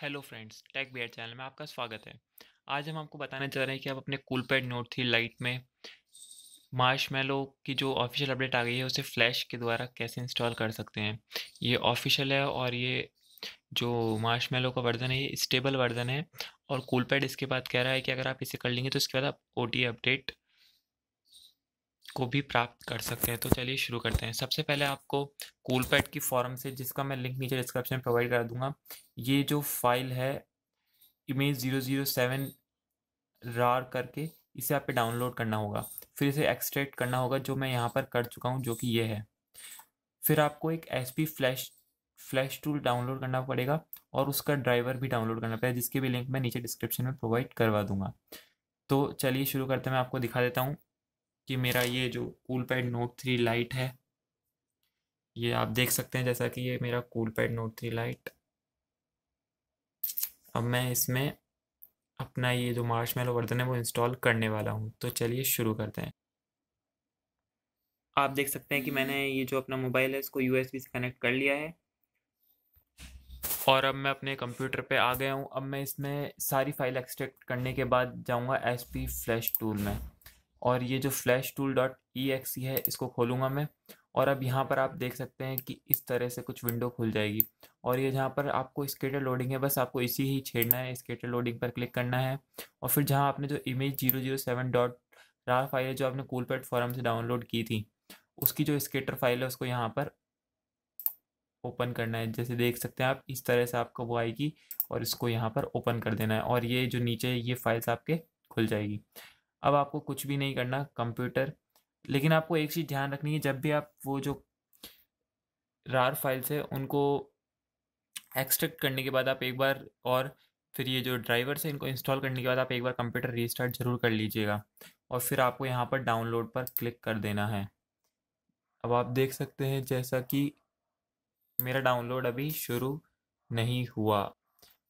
hello friends Tech Bear channel में आपका स्वागत है आज हम आपको बताने जा रहे हैं कि आप अपने Coolpad note three lite में मार्श मेलो की जो ऑफिशियल अपडेट आ गई है उसे फ्लैश के द्वारा कैसे इंस्टॉल कर सकते हैं ये ऑफिशियल है और ये जो मार्श मेलो का वर्जन है ये स्टेबल वर्जन है और कूल पैड इसके बाद कह रहा है कि अगर आप इसे कर लेंगे तो इसके बाद आप ओ अपडेट को भी प्राप्त कर सकते हैं तो चलिए शुरू करते हैं सबसे पहले आपको कूल पैड की फॉर्म से जिसका मैं लिंक नीचे डिस्क्रिप्शन में प्रोवाइड करा दूंगा ये जो फाइल है इमेज ज़ीरो ज़ीरो सेवन रार करके इसे आप पे डाउनलोड करना होगा फिर इसे एक्सट्रैक्ट करना होगा जो मैं यहाँ पर कर चुका हूँ जो कि ये है फिर आपको एक S P flash flash tool download करना पड़ेगा और उसका ड्राइवर भी डाउनलोड करना पड़ेगा जिसके भी लिंक मैं नीचे डिस्क्रिप्शन में प्रोवाइड करवा दूंगा तो चलिए शुरू करते हैं मैं आपको दिखा देता हूँ कि मेरा ये जो Coolpad note three lite है ये आप देख सकते हैं जैसा कि ये मेरा Coolpad note three lite अब मैं इसमें अपना ये जो मेलो वर्धन है वो इंस्टॉल करने वाला हूँ तो चलिए शुरू करते हैं आप देख सकते हैं कि मैंने ये जो अपना मोबाइल है इसको यू से कनेक्ट कर लिया है और अब मैं अपने कंप्यूटर पे आ गया हूँ अब मैं इसमें सारी फाइल एक्सट्रैक्ट करने के बाद जाऊँगा एस पी फ्लैश टूल में और ये जो flash tool dot exe है इसको खोलूँगा मैं और अब यहाँ पर आप देख सकते हैं कि इस तरह से कुछ विंडो खुल जाएगी और ये जहाँ पर आपको स्केटर लोडिंग है बस आपको इसी ही छेड़ना है स्केटर लोडिंग पर क्लिक करना है और फिर जहाँ आपने जो image zero zero seven dot rar file जो आपने कूल पैट फॉरम से डाउनलोड की थी उसकी जो स्केटर फाइल है उसको यहाँ पर ओपन करना है जैसे देख सकते हैं आप इस तरह से आपको वो आएगी और इसको यहाँ पर ओपन कर देना है और ये जो नीचे ये फाइल्स आपके खुल जाएगी अब आपको कुछ भी नहीं करना कंप्यूटर लेकिन आपको एक चीज़ ध्यान रखनी है जब भी आप वो जो रार फाइल्स है उनको एक्सट्रैक्ट करने के बाद आप एक बार और फिर ये जो ड्राइवर्स है इनको इंस्टॉल करने के बाद आप एक बार कंप्यूटर रीस्टार्ट ज़रूर कर लीजिएगा और फिर आपको यहाँ पर डाउनलोड पर क्लिक कर देना है अब आप देख सकते हैं जैसा कि मेरा डाउनलोड अभी शुरू नहीं हुआ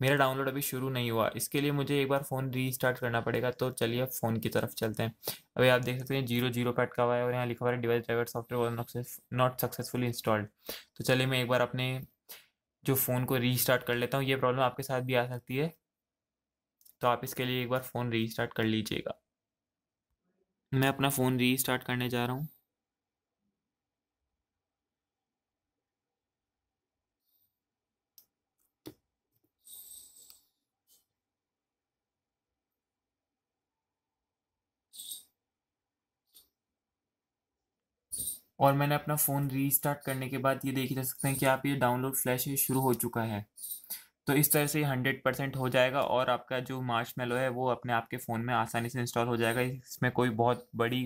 मेरा डाउनलोड अभी शुरू नहीं हुआ इसके लिए मुझे एक बार फ़ोन रीस्टार्ट करना पड़ेगा तो चलिए अब फ़ोन की तरफ चलते हैं अभी आप देख सकते हैं जीरो जीरो पर अटका हुआ है और यहाँ लिखा हुआ है device driver software was not successfully installed तो चलिए मैं एक बार अपने जो फ़ोन को रीस्टार्ट कर लेता हूँ ये प्रॉब्लम आपके साथ भी आ सकती है तो आप इसके लिए एक बार फ़ोन रीस्टार्ट कर लीजिएगा मैं अपना फ़ोन रीस्टार्ट करने जा रहा हूँ और मैंने अपना फ़ोन रीस्टार्ट करने के बाद ये देख ही सकते हैं कि आप ये डाउनलोड फ्लैश शुरू हो चुका है तो इस तरह से हंड्रेड परसेंट हो जाएगा और आपका जो मार्श मेलो है वो अपने आपके फ़ोन में आसानी से इंस्टॉल हो जाएगा इसमें कोई बहुत बड़ी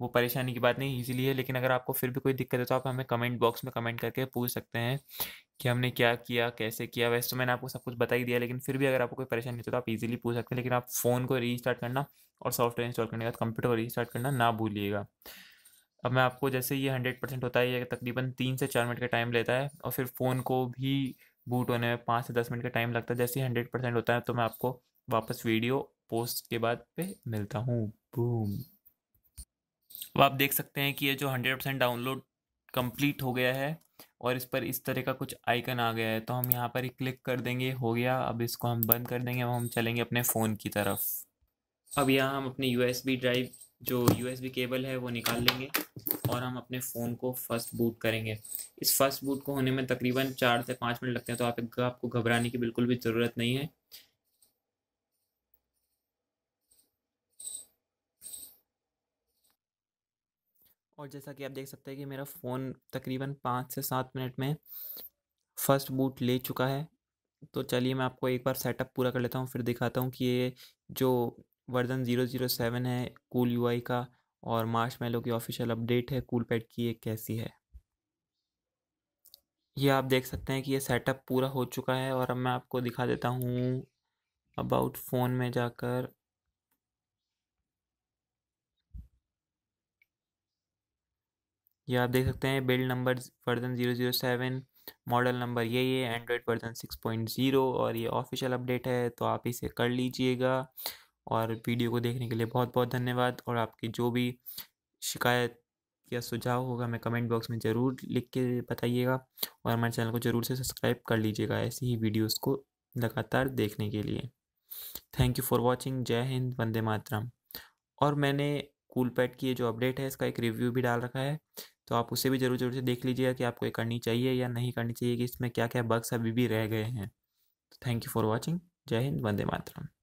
वो परेशानी की बात नहीं ईजिली है लेकिन अगर आपको फिर भी कोई दिक्कत है तो आप हमें कमेंट बॉक्स में कमेंट करके पूछ सकते हैं कि हमने क्या किया कैसे किया वैसे तो मैंने आपको सब कुछ बता ही दिया लेकिन फिर भी अगर आपको कोई परेशानी होती है तो आप इजीली पूछ सकते हैं लेकिन आप फ़ोन को रीस्टार्ट करना और सॉफ्टवेयर इंस्टॉल करने के बाद कंप्यूटर को रीस्टार्ट करना ना भूलिएगा अब मैं आपको जैसे ये हंड्रेड परसेंट होता है ये तकरीबन तीन से चार मिनट का टाइम लेता है और फिर फ़ोन को भी बूट होने में पाँच से दस मिनट का टाइम लगता है जैसे ही हंड्रेड परसेंट होता है तो मैं आपको वापस वीडियो पोस्ट के बाद पे मिलता हूँ बूम अब आप देख सकते हैं कि ये जो हंड्रेड परसेंट डाउनलोड कंप्लीट हो गया है और इस पर इस तरह का कुछ आइकन आ गया है तो हम यहाँ पर ही क्लिक कर देंगे हो गया अब इसको हम बंद कर देंगे अब हम चलेंगे अपने फ़ोन की तरफ अब यहाँ हम अपने यू ड्राइव जो यू केबल है वो निकाल लेंगे और हम अपने फ़ोन को फर्स्ट बूट करेंगे इस फर्स्ट बूट को होने में तकरीबन चार से पाँच मिनट लगते हैं तो आप आपको घबराने की बिल्कुल भी ज़रूरत नहीं है और जैसा कि आप देख सकते हैं कि मेरा फ़ोन तकरीबन पाँच से सात मिनट में फ़र्स्ट बूट ले चुका है तो चलिए मैं आपको एक बार सेटअप पूरा कर लेता हूँ फिर दिखाता हूँ कि ये जो वर्जन ज़ीरो ज़ीरो सेवन है कूल आई का और मेलो की ऑफिशियल अपडेट है कूल पैड की एक कैसी है ये आप देख सकते हैं कि ये सेटअप पूरा हो चुका है और अब मैं आपको दिखा देता हूँ अबाउट फ़ोन में जाकर ये आप देख सकते हैं build number version zero zero seven model number ये ये Android version six point zero और ये ऑफिशियल अपडेट है तो आप इसे कर लीजिएगा और वीडियो को देखने के लिए बहुत बहुत धन्यवाद और आपकी जो भी शिकायत या सुझाव होगा हमें कमेंट बॉक्स में ज़रूर लिख के बताइएगा और हमारे चैनल को ज़रूर से सब्सक्राइब कर लीजिएगा ऐसी ही वीडियोज़ को लगातार देखने के लिए थैंक यू फॉर वॉचिंग जय हिंद वंदे मातरम और मैंने कूल पैड की जो अपडेट है इसका एक रिव्यू भी डाल रखा है तो आप उसे भी ज़रूर ज़रूर से देख लीजिएगा कि आपको ये करनी चाहिए या नहीं करनी चाहिए कि इसमें क्या क्या बग्स अभी भी रह गए हैं थैंक यू फॉर वॉचिंग जय हिंद वंदे मातरम